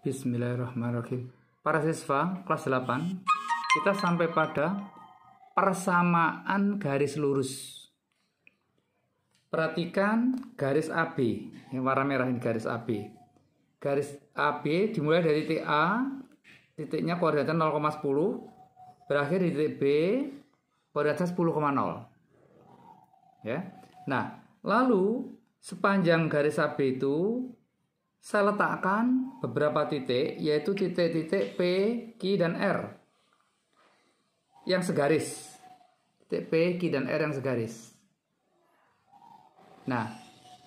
Bismillahirrahmanirrahim. Para siswa kelas 8, kita sampai pada persamaan garis lurus. Perhatikan garis AB, yang warna merah ini garis AB. Garis AB dimulai dari titik A, titiknya koordinatnya 0,10, berakhir di titik B, koordinatnya 10,0. Ya. Nah, lalu sepanjang garis AB itu saya letakkan beberapa titik, yaitu titik-titik P, Q, dan R yang segaris. Titik P, Q, dan R yang segaris. Nah,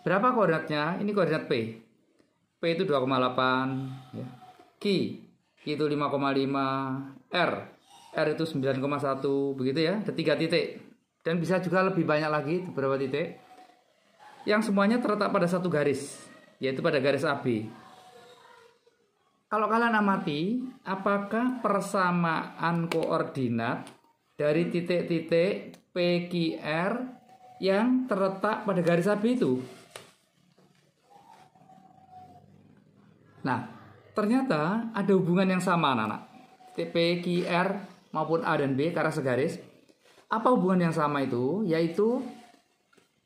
berapa koordinatnya? Ini koordinat P. P itu 2,8. Ya. Q, Q itu 5,5. R, R itu 9,1. Begitu ya, ada tiga titik. Dan bisa juga lebih banyak lagi, beberapa titik. Yang semuanya terletak pada satu garis yaitu pada garis AB. Kalau kalian amati, apakah persamaan koordinat dari titik-titik PQR yang terletak pada garis AB itu? Nah, ternyata ada hubungan yang sama anak-anak. P, Q, R maupun A dan B karena segaris. Apa hubungan yang sama itu? Yaitu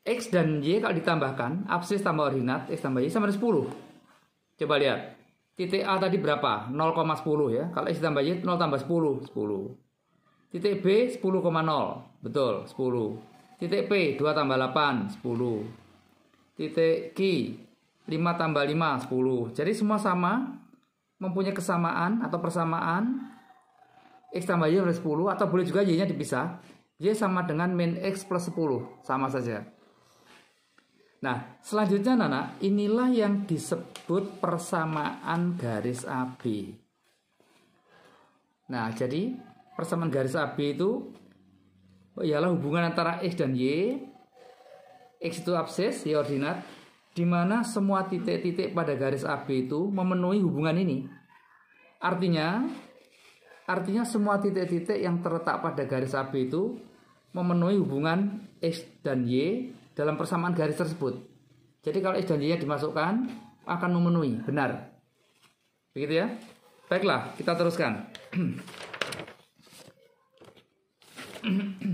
X dan Y kalau ditambahkan, absis tambah ordinat, X tambah Y sama 10. Coba lihat. Titik A tadi berapa? 0,10 ya. Kalau X tambah Y 0 tambah 10, 10. Titik B 10,0. Betul, 10. Titik P 2 tambah 8, 10. Titik Q 5 tambah 5, 10. Jadi semua sama, mempunyai kesamaan atau persamaan. X tambah Y sama 10 atau boleh juga Y-nya dipisah. Y sama dengan min X plus 10. Sama saja. Nah, selanjutnya Nana, inilah yang disebut persamaan garis AB. Nah, jadi persamaan garis AB itu ialah hubungan antara X dan Y. X itu abses, Y ordinat, di mana semua titik-titik pada garis AB itu memenuhi hubungan ini. Artinya, artinya semua titik-titik yang terletak pada garis AB itu memenuhi hubungan X dan Y dalam persamaan garis tersebut. Jadi kalau isdaliliyah dimasukkan akan memenuhi, benar. Begitu ya. Baiklah, kita teruskan.